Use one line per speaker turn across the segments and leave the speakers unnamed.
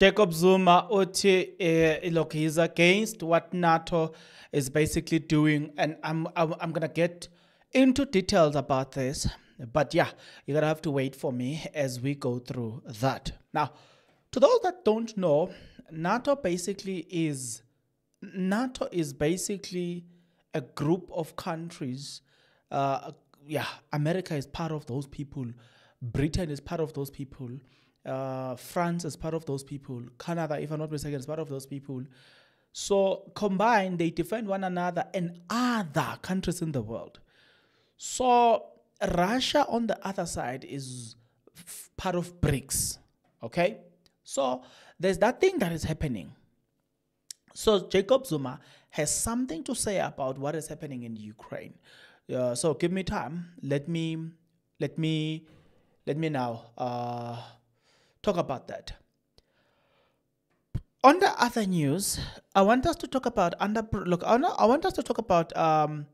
Jacob Zuma uthi eh, look he's against what NATO is basically doing and I'm I'm, I'm going to get into details about this but yeah you're going to have to wait for me as we go through that. Now to those that don't know NATO basically is NATO is basically a group of countries uh, yeah America is part of those people Britain is part of those people uh, France is part of those people. Canada, if I'm not mistaken, is part of those people. So combined, they defend one another and other countries in the world. So Russia, on the other side, is part of BRICS. Okay? So there's that thing that is happening. So Jacob Zuma has something to say about what is happening in Ukraine. Uh, so give me time. Let me, let me, let me now. Uh, talk about that. On the other news, I want us to talk about under look. I want us to talk about um,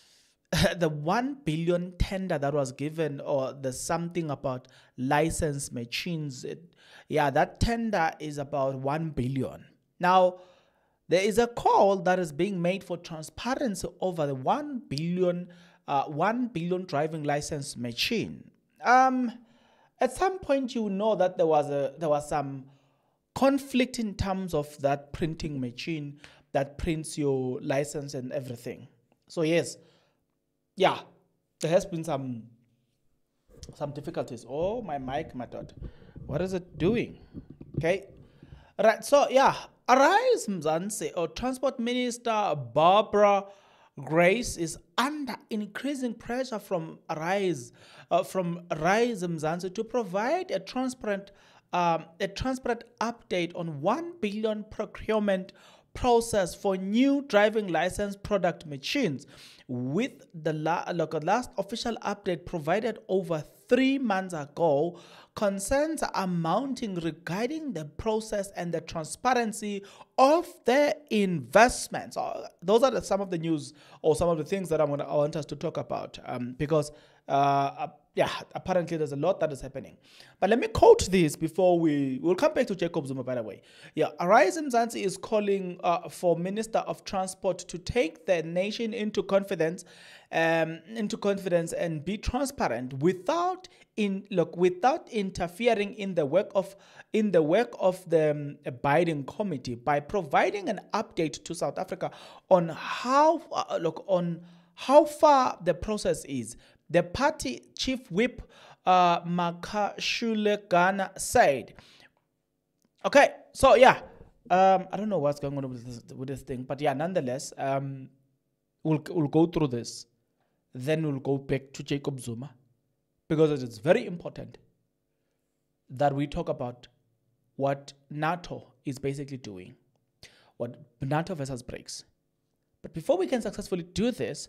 the one billion tender that was given, or the something about license machines. It, yeah, that tender is about one billion. Now, there is a call that is being made for transparency over the one billion, uh, one billion driving license machine. Um, at some point you know that there was a there was some conflict in terms of that printing machine that prints your license and everything. So yes, yeah, there has been some some difficulties. Oh, my mic method. What is it doing? Okay. Right. So yeah, Arise Mzansi or oh, Transport Minister Barbara grace is under increasing pressure from Rise, uh, from Rise Mzansi to provide a transparent, um, a transparent update on 1 billion procurement process for new driving license product machines with the la like last official update provided over three months ago, concerns are mounting regarding the process and the transparency of their investments. Uh, those are the, some of the news or some of the things that I'm gonna, I want us to talk about um, because uh, yeah, apparently there's a lot that is happening. But let me quote this before we will come back to Jacob Zuma, by the way. Yeah, Arise Mzansi is calling uh, for Minister of Transport to take the nation into confidence, um, into confidence and be transparent without in look without interfering in the work of in the work of the um, Biden committee by providing an update to South Africa on how uh, look on how far the process is the party chief whip, uh, Makashule Ghana, said. Okay, so yeah, um, I don't know what's going on with this, with this thing, but yeah, nonetheless, um, we'll, we'll go through this. Then we'll go back to Jacob Zuma because it's very important that we talk about what NATO is basically doing, what NATO versus BRICS. But before we can successfully do this,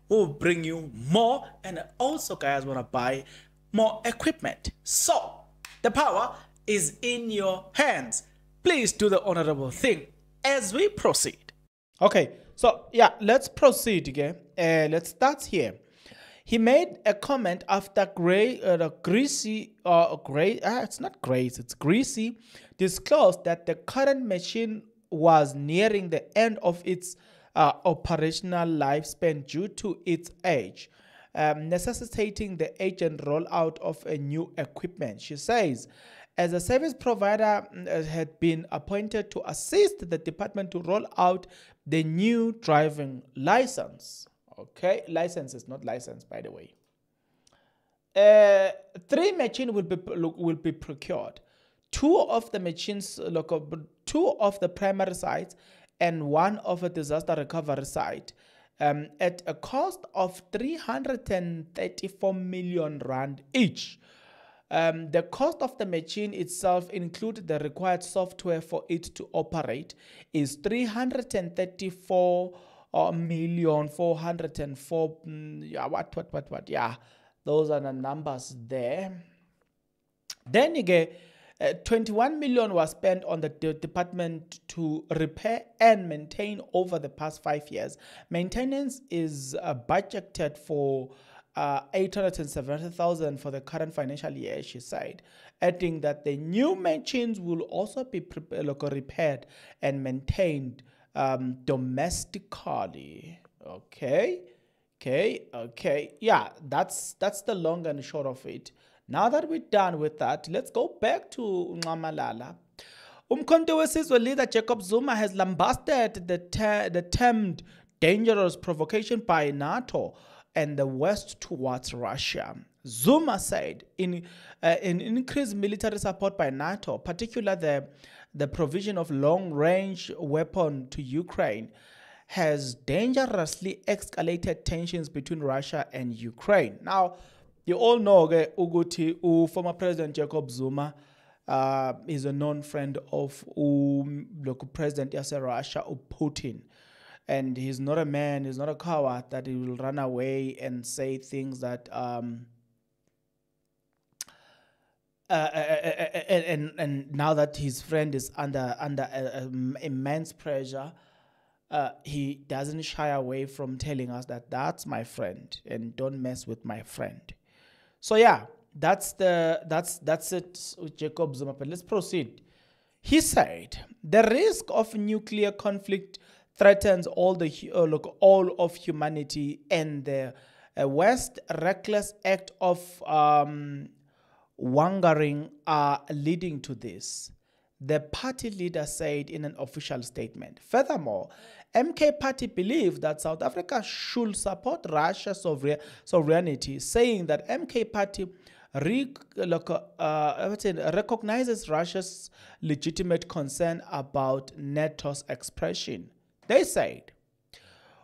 will bring you more and also guys want to buy more equipment. So the power is in your hands. Please do the honorable thing as we proceed. Okay, so yeah, let's proceed again. Okay? Uh, let's start here. He made a comment after Gray, uh, the Greasy, or uh, Gray, uh, it's not Grace, it's Greasy, disclosed that the current machine was nearing the end of its uh, operational lifespan due to its age, um, necessitating the agent rollout of a new equipment. She says, as a service provider mm, uh, had been appointed to assist the department to roll out the new driving license. Okay, license is not license, by the way. Uh, three machines will be will be procured. Two of the machines, two of the primary sites, and one of a disaster recovery site um, at a cost of 334 million rand each. Um, the cost of the machine itself, include the required software for it to operate, is 334 uh, million 404. Mm, yeah, what, what, what, what? Yeah, those are the numbers there. Then again, uh, 21 million was spent on the de- department to repair and maintain over the past five years. Maintenance is uh, budgeted for uh, 870,000 for the current financial year, she said, adding that the new machines will also be pre- uh, repaired and maintained um, domestically. Okay, okay, okay. Yeah, that's that's the long and short of it. Now that we're done with that, let's go back to Ngamalala. Umkhonto wesizwe leader Jacob Zuma has lambasted the, ter the termed dangerous provocation by NATO and the West towards Russia. Zuma said in, uh, in increased military support by NATO, particularly the, the provision of long-range weapon to Ukraine, has dangerously escalated tensions between Russia and Ukraine. Now, you all know-ke ukuthi u-former president jacob zuma uh, is a known friend of local president yaserussia Putin, and he's not a man he's not a coward that he will run away and say things that um, uh, uh, uh, uh and, and, now that his friend is under under uh, um, immense pressure, uh, he doesn't shy away from telling us that that's my friend and don't mess with my friend. So yeah, that's the that's that's it with Jacob Zuma. But let's proceed. He said the risk of nuclear conflict threatens all the uh, look all of humanity and the uh, West reckless act of um, are leading to this the party leader said in an official statement. Furthermore, MK Party believed that South Africa should support Russia's sovereignty, saying that MK Party uh, recognizes Russia's legitimate concern about NATO's expression. They said,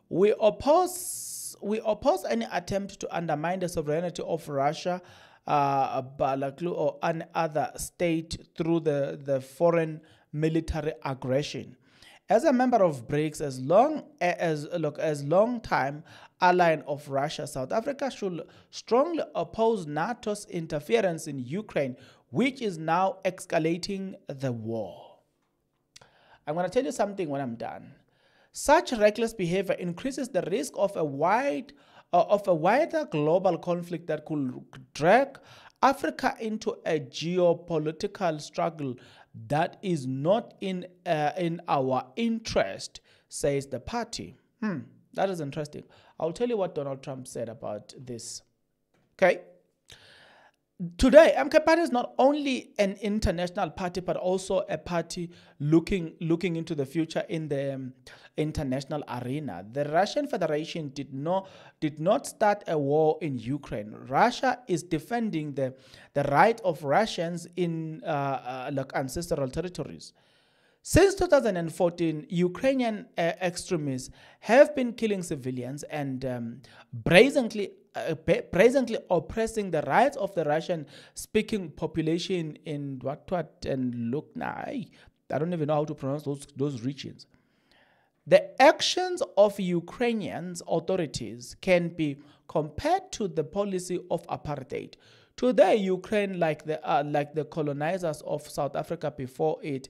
we oppose, we oppose any attempt to undermine the sovereignty of Russia uh, Balaklu or any other state through the, the foreign military aggression. As a member of BRICS, as long as look as long time ally of Russia, South Africa should strongly oppose NATO's interference in Ukraine, which is now escalating the war. I'm going to tell you something when I'm done. Such reckless behavior increases the risk of a wide uh, of a wider global conflict that could drag Africa into a geopolitical struggle that is not in uh, in our interest, says the party. Hmm, that is interesting. I'll tell you what Donald Trump said about this. Okay today MK Party is not only an international party but also a party looking looking into the future in the um, international arena. The Russian Federation did not did not start a war in Ukraine. Russia is defending the the right of Russians in uh, uh, like ancestral territories. Since 2014, Ukrainian uh, extremists have been killing civilians and um, brazenly uh, presently oppressing the rights of the Russian speaking population in what and Luknai. I don't even know how to pronounce those, those regions. The actions of Ukrainians authorities can be compared to the policy of apartheid. Today, Ukraine, like the, uh, like the colonizers of South Africa before it,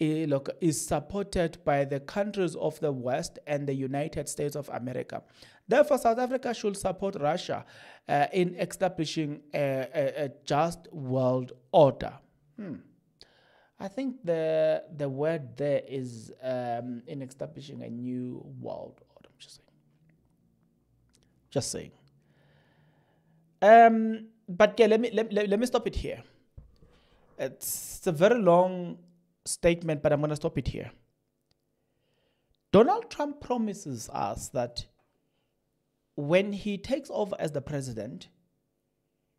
eh, is supported by the countries of the West and the United States of America. Therefore, South Africa should support Russia uh, in establishing a, a, a, just world order. Hmm. I think the the word there is um, in establishing a new world order. I'm just saying. Just saying. Um, but yeah, let me let, let, let me stop it here. It's, it's a very long statement, but I'm going to stop it here. Donald Trump promises us that when he takes over as the president,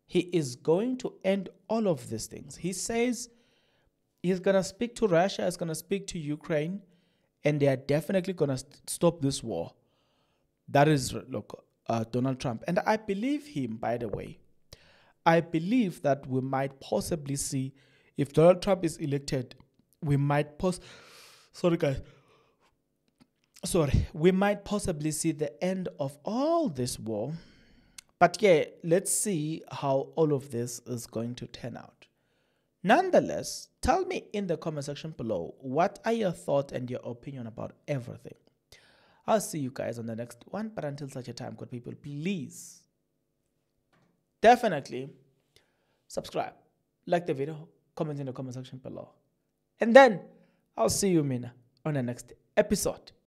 he is going to end all of these things. He says he's going to speak to Russia, he's going to speak to Ukraine, and they are definitely going to st- stop this war. That is, look, uh, Donald Trump. And I believe him, by the way. I believe that we might possibly see, if Donald Trump is elected, we might post. Sorry, guys sorry, we might possibly see the end of all this war. But yeah, let's see how all of this is going to turn out. Nonetheless, tell me in the comment section below what are your thoughts and your opinion about everything. I'll see you guys on the next one. But until such a time, good people, please definitely subscribe, like the video, comment in the comment section below. And then I'll see you, Mina, on the next episode.